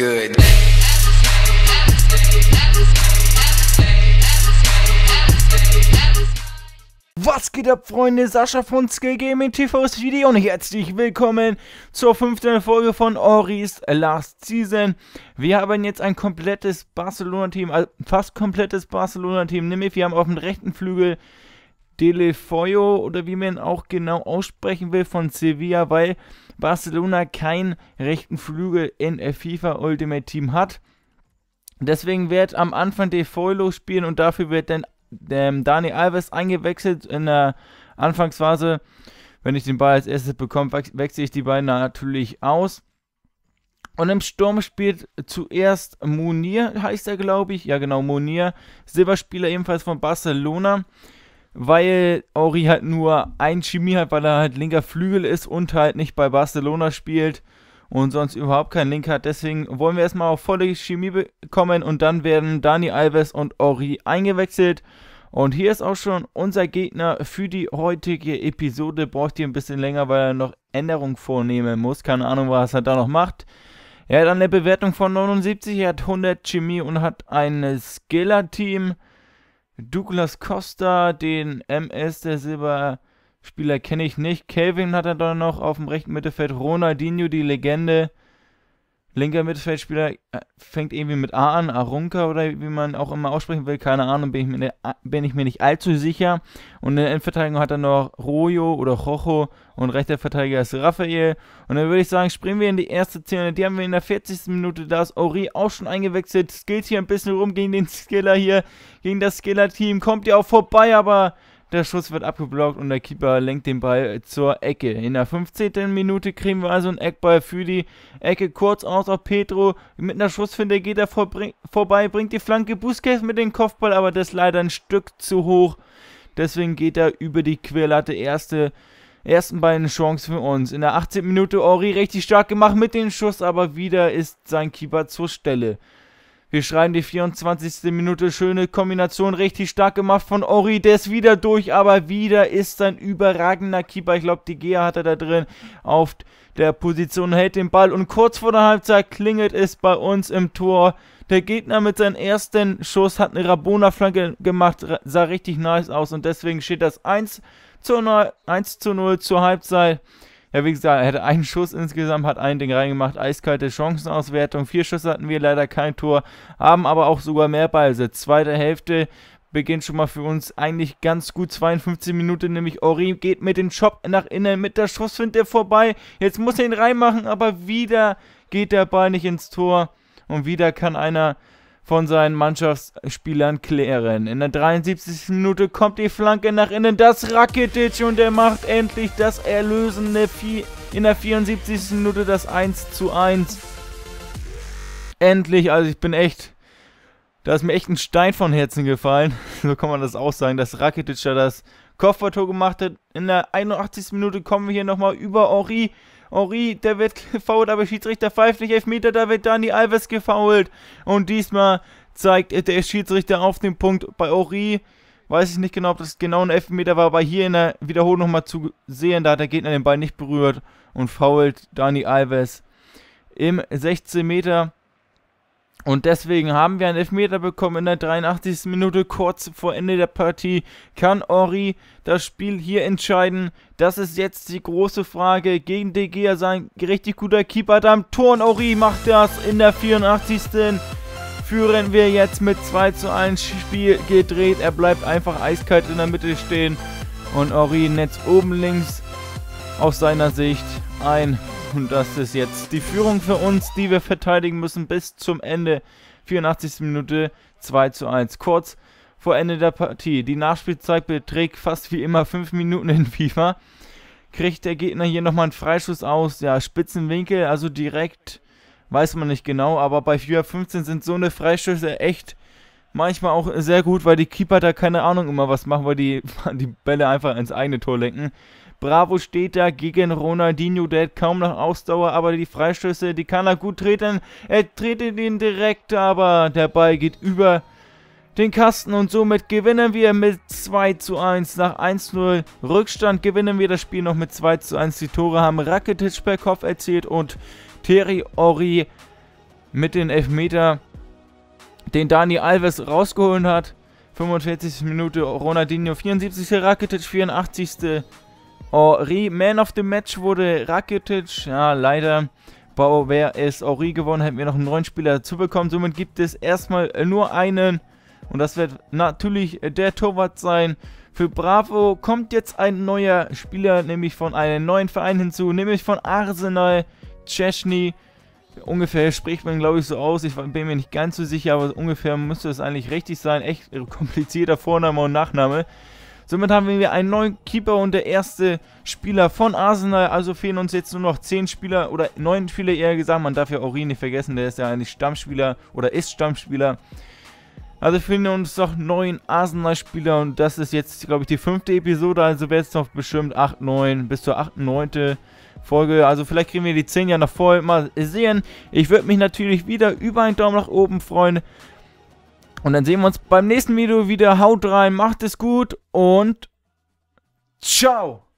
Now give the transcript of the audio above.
good. Was geht ab, Freunde? Sascha von Skill Gaming TV ist Video und herzlich willkommen zur fünften Folge von Ori's Last Season. Wir haben jetzt ein komplettes Barcelona-Team, also fast komplettes Barcelona-Team, nämlich wir haben auf dem rechten Flügel Delefoyo oder wie man auch genau aussprechen will von Sevilla, weil Barcelona keinen rechten Flügel in FIFA Ultimate Team hat. Deswegen wird am Anfang Defoyo spielen und dafür wird dann ähm, Dani Alves eingewechselt in der Anfangsphase. Wenn ich den Ball als erstes bekomme, wechsle ich die beiden natürlich aus. Und im Sturm spielt zuerst Munir, heißt er, glaube ich. Ja, genau, Munir. Silberspieler ebenfalls von Barcelona weil Ori halt nur ein Chemie hat, weil er halt linker Flügel ist und halt nicht bei Barcelona spielt und sonst überhaupt keinen Link hat. Deswegen wollen wir erstmal auf volle Chemie bekommen und dann werden Dani Alves und Ori eingewechselt. Und hier ist auch schon unser Gegner für die heutige Episode. Braucht ihr ein bisschen länger, weil er noch Änderungen vornehmen muss. Keine Ahnung, was er da noch macht. Er hat eine Bewertung von 79, er hat 100 Chemie und hat ein Skiller-Team. Douglas Costa, den MS, der Silberspieler, kenne ich nicht. Kelvin hat er dann noch auf dem rechten Mittelfeld. Ronaldinho, die Legende linker Mittelfeldspieler äh, fängt irgendwie mit A an, Arunka oder wie man auch immer aussprechen will, keine Ahnung, bin ich mir, ne, bin ich mir nicht allzu sicher. Und in der Endverteidigung hat er noch Rojo oder Rojo und rechter Verteidiger ist Raphael. Und dann würde ich sagen, springen wir in die erste Szene, die haben wir in der 40. Minute, da ist Ori auch schon eingewechselt, skillt hier ein bisschen rum gegen den Skiller hier, gegen das Skiller-Team, kommt ja auch vorbei, aber der Schuss wird abgeblockt und der Keeper lenkt den Ball zur Ecke. In der 15. Minute kriegen wir also einen Eckball für die Ecke kurz aus auf Petro. Mit einer Schussfinte geht er vorbei, bringt die Flanke Busquets mit dem Kopfball, aber das ist leider ein Stück zu hoch. Deswegen geht er über die Querlatte erste ersten beiden Chancen für uns. In der 18. Minute Ori richtig stark gemacht mit dem Schuss, aber wieder ist sein Keeper zur Stelle. Wir schreiben die 24. Minute, schöne Kombination, richtig stark gemacht von Ori. Der ist wieder durch, aber wieder ist ein überragender Keeper. Ich glaube, die Gea hat er da drin auf der Position, hält den Ball und kurz vor der Halbzeit klingelt es bei uns im Tor. Der Gegner mit seinem ersten Schuss hat eine Rabona-Flanke gemacht, sah richtig nice aus und deswegen steht das 1 zu 0, 1 zu 0 zur Halbzeit. Ja, wie gesagt, er hatte einen Schuss insgesamt, hat ein Ding reingemacht, eiskalte Chancenauswertung. Vier Schüsse hatten wir leider kein Tor, haben aber auch sogar mehr Ballsitz. Zweite Hälfte beginnt schon mal für uns eigentlich ganz gut. 52 Minuten, nämlich Ori geht mit dem Chop nach innen, mit der Schuss findet er vorbei. Jetzt muss er ihn reinmachen, aber wieder geht der Ball nicht ins Tor. Und wieder kann einer von seinen Mannschaftsspielern klären. In der 73. Minute kommt die Flanke nach innen, das Rakitic und er macht endlich das erlösende Vi in der 74. Minute das 1 zu 1. Endlich, also ich bin echt, da ist mir echt ein Stein von Herzen gefallen, so kann man das auch sagen, dass Rakitic da das Kopfballtor gemacht hat. In der 81. Minute kommen wir hier nochmal über Ori, Ori, der wird gefault, aber Schiedsrichter pfeift nicht Elfmeter, da wird Dani Alves gefault. Und diesmal zeigt der Schiedsrichter auf den Punkt bei Ori. Weiß ich nicht genau, ob das genau ein Elfmeter war, aber hier in der Wiederholung nochmal zu sehen, da hat der Gegner den Ball nicht berührt und fault Dani Alves im 16 Meter und deswegen haben wir einen Elfmeter bekommen in der 83. Minute, kurz vor Ende der Partie. Kann Ori das Spiel hier entscheiden? Das ist jetzt die große Frage. Gegen De Gea sein richtig guter Keeper da am Tor. Und Ori macht das in der 84. Führen wir jetzt mit 2 zu 1 Spiel gedreht. Er bleibt einfach eiskalt in der Mitte stehen. Und Ori netzt oben links aus seiner Sicht ein und das ist jetzt die Führung für uns, die wir verteidigen müssen bis zum Ende. 84. Minute 2 zu 1. Kurz vor Ende der Partie. Die Nachspielzeit beträgt fast wie immer 5 Minuten in FIFA. Kriegt der Gegner hier nochmal einen Freischuss aus. Ja, Spitzenwinkel, also direkt, weiß man nicht genau. Aber bei FIFA 15 sind so eine Freischüsse echt manchmal auch sehr gut, weil die Keeper da keine Ahnung immer was machen, weil die die Bälle einfach ins eigene Tor lenken. Bravo steht da gegen Ronaldinho, der hat kaum noch Ausdauer, aber die Freistöße, die kann er gut treten. Er trete den direkt, aber der Ball geht über den Kasten und somit gewinnen wir mit 2 zu 1. Nach 1-0 Rückstand gewinnen wir das Spiel noch mit 2 zu 1. Die Tore haben Rakitic per Kopf erzielt und Terry Ori mit den Elfmeter den Dani Alves rausgeholt hat. 45. Minute Ronaldinho, 74. Rakitic, 84. Ori, Man of the Match wurde Rakitic. Ja, leider. Bau, Bauer ist Ori gewonnen, hätten wir noch einen neuen Spieler dazu bekommen. Somit gibt es erstmal äh, nur einen. Und das wird natürlich äh, der Torwart sein. Für Bravo kommt jetzt ein neuer Spieler, nämlich von einem neuen Verein hinzu, nämlich von Arsenal Chesney. Ungefähr spricht man, glaube ich, so aus. Ich bin mir nicht ganz so sicher, aber ungefähr müsste es eigentlich richtig sein. Echt komplizierter Vorname und Nachname. Somit haben wir einen neuen Keeper und der erste Spieler von Arsenal. Also fehlen uns jetzt nur noch 10 Spieler oder 9 Spieler eher gesagt. Man darf ja Ori nicht vergessen, der ist ja eigentlich Stammspieler oder ist Stammspieler. Also fehlen uns noch 9 Arsenal-Spieler und das ist jetzt, glaube ich, die fünfte Episode. Also wäre es noch bestimmt 8, 9 bis zur 8, 9. Folge. Also vielleicht kriegen wir die 10 Jahre noch voll. Mal sehen. Ich würde mich natürlich wieder über einen Daumen nach oben freuen. Und dann sehen wir uns beim nächsten Video wieder. Haut rein, macht es gut und ciao.